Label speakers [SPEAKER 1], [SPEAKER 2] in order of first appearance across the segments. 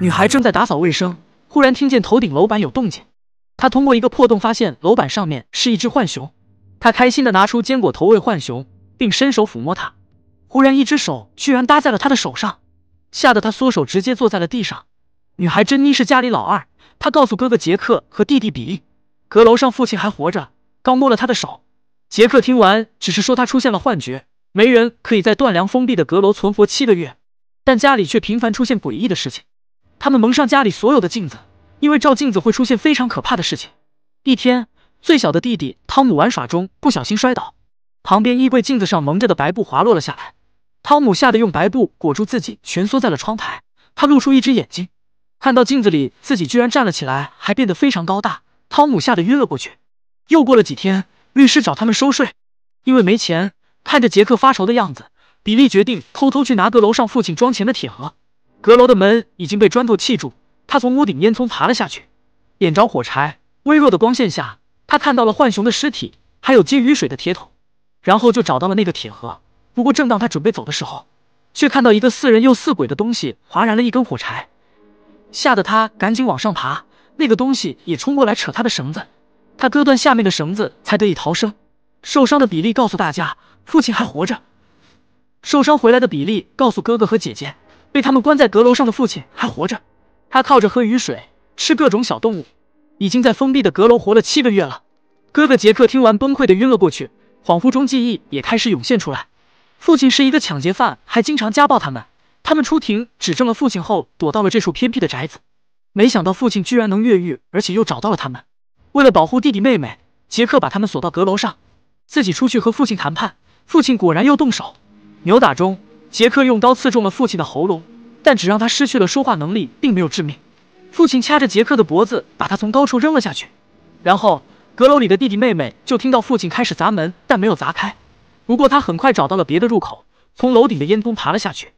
[SPEAKER 1] 女孩正在打扫卫生，忽然听见头顶楼板有动静。她通过一个破洞发现楼板上面是一只浣熊。她开心地拿出坚果投喂浣熊，并伸手抚摸它。忽然，一只手居然搭在了她的手上，吓得她缩手，直接坐在了地上。女孩珍妮是家里老二，她告诉哥哥杰克和弟弟比利，阁楼上父亲还活着。刚摸了他的手，杰克听完只是说他出现了幻觉，没人可以在断粮封闭的阁楼存活七个月，但家里却频繁出现诡异的事情。他们蒙上家里所有的镜子，因为照镜子会出现非常可怕的事情。一天，最小的弟弟汤姆玩耍中不小心摔倒，旁边衣柜镜子上蒙着的白布滑落了下来。汤姆吓得用白布裹住自己，蜷缩在了窗台。他露出一只眼睛，看到镜子里自己居然站了起来，还变得非常高大。汤姆吓得晕了过去。又过了几天，律师找他们收税，因为没钱，看着杰克发愁的样子，比利决定偷偷去拿阁楼上父亲装钱的铁盒。阁楼的门已经被砖头砌住，他从屋顶烟囱爬了下去，点着火柴。微弱的光线下，他看到了浣熊的尸体，还有接雨水的铁桶，然后就找到了那个铁盒。不过，正当他准备走的时候，却看到一个似人又似鬼的东西划燃了一根火柴，吓得他赶紧往上爬。那个东西也冲过来扯他的绳子，他割断下面的绳子才得以逃生。受伤的比利告诉大家，父亲还活着。受伤回来的比利告诉哥哥和姐姐。被他们关在阁楼上的父亲还活着，他靠着喝雨水、吃各种小动物，已经在封闭的阁楼活了七个月了。哥哥杰克听完崩溃的晕了过去，恍惚中记忆也开始涌现出来。父亲是一个抢劫犯，还经常家暴他们。他们出庭指证了父亲后，躲到了这处偏僻的宅子。没想到父亲居然能越狱，而且又找到了他们。为了保护弟弟妹妹，杰克把他们锁到阁楼上，自己出去和父亲谈判。父亲果然又动手，扭打中。杰克用刀刺中了父亲的喉咙，但只让他失去了说话能力，并没有致命。父亲掐着杰克的脖子，把他从高处扔了下去。然后，阁楼里的弟弟妹妹就听到父亲开始砸门，但没有砸开。不过他很快找到了别的入口，从楼顶的烟囱爬了下去。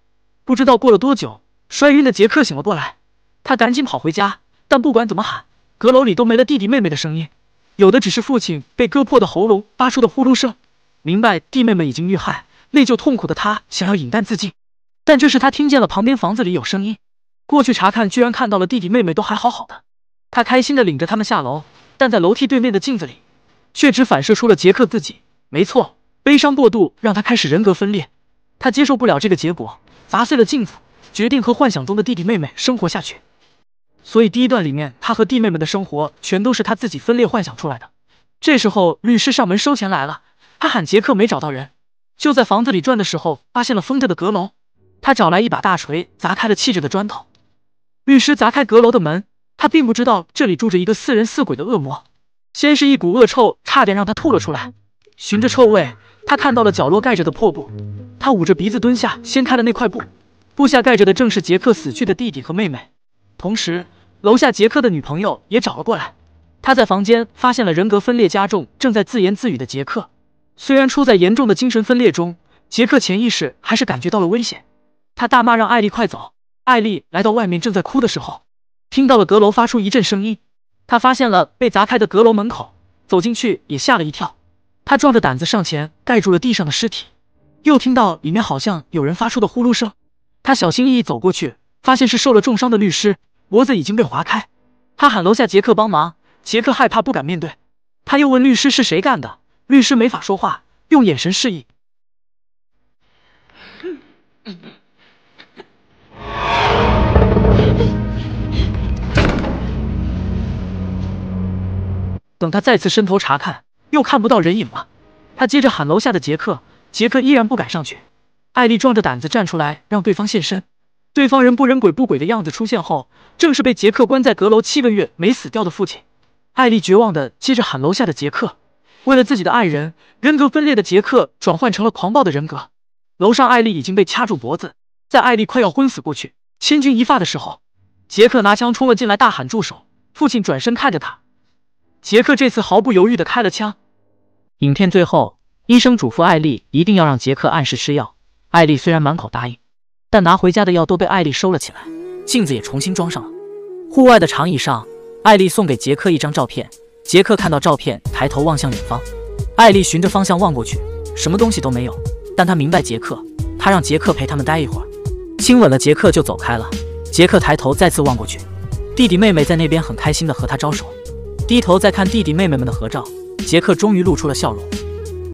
[SPEAKER 1] 不知道过了多久，摔晕的杰克醒了过来，他赶紧跑回家，但不管怎么喊，阁楼里都没了弟弟妹妹的声音，有的只是父亲被割破的喉咙发出的呼噜声，明白弟妹们已经遇害。内疚痛苦的他想要饮弹自尽，但这时他听见了旁边房子里有声音，过去查看，居然看到了弟弟妹妹都还好好的，他开心的领着他们下楼，但在楼梯对面的镜子里，却只反射出了杰克自己。没错，悲伤过度让他开始人格分裂，他接受不了这个结果，砸碎了镜子，决定和幻想中的弟弟妹妹生活下去。所以第一段里面他和弟妹们的生活全都是他自己分裂幻想出来的。这时候律师上门收钱来了，他喊杰克没找到人。就在房子里转的时候，发现了封着的阁楼。他找来一把大锤，砸开了砌着的砖头。律师砸开阁楼的门，他并不知道这里住着一个似人似鬼的恶魔。先是一股恶臭，差点让他吐了出来。循着臭味，他看到了角落盖着的破布。他捂着鼻子蹲下，掀开了那块布，布下盖着的正是杰克死去的弟弟和妹妹。同时，楼下杰克的女朋友也找了过来。他在房间发现了人格分裂加重、正在自言自语的杰克。虽然处在严重的精神分裂中，杰克潜意识还是感觉到了危险。他大骂，让艾丽快走。艾丽来到外面，正在哭的时候，听到了阁楼发出一阵声音。他发现了被砸开的阁楼门口，走进去也吓了一跳。他壮着胆子上前，盖住了地上的尸体。又听到里面好像有人发出的呼噜声。他小心翼翼走过去，发现是受了重伤的律师，脖子已经被划开。他喊楼下杰克帮忙，杰克害怕不敢面对。他又问律师是谁干的。律师没法说话，用眼神示意。等他再次伸头查看，又看不到人影了。他接着喊楼下的杰克，杰克依然不敢上去。艾丽壮着胆子站出来，让对方现身。对方人不人鬼不鬼的样子出现后，正是被杰克关在阁楼七个月没死掉的父亲。艾丽绝望的接着喊楼下的杰克。为了自己的爱人，人格分裂的杰克转换成了狂暴的人格。楼上艾丽已经被掐住脖子，在艾丽快要昏死过去、千钧一发的时候，杰克拿枪冲了进来，大喊“住手！”父亲转身看着他，杰克这次毫不犹豫地开了枪。影片最后，医生嘱咐艾丽一定要让杰克按时吃药。艾丽虽然满口答应，但拿回家的药都被艾丽收了起来，镜子也重新装上了。户外的长椅上，艾丽送给杰克一张照片。杰克看到照片，抬头望向远方。艾丽循着方向望过去，什么东西都没有。但他明白杰克，他让杰克陪他们待一会儿，亲吻了杰克就走开了。杰克抬头再次望过去，弟弟妹妹在那边很开心地和他招手。低头再看弟弟妹妹们的合照，杰克终于露出了笑容。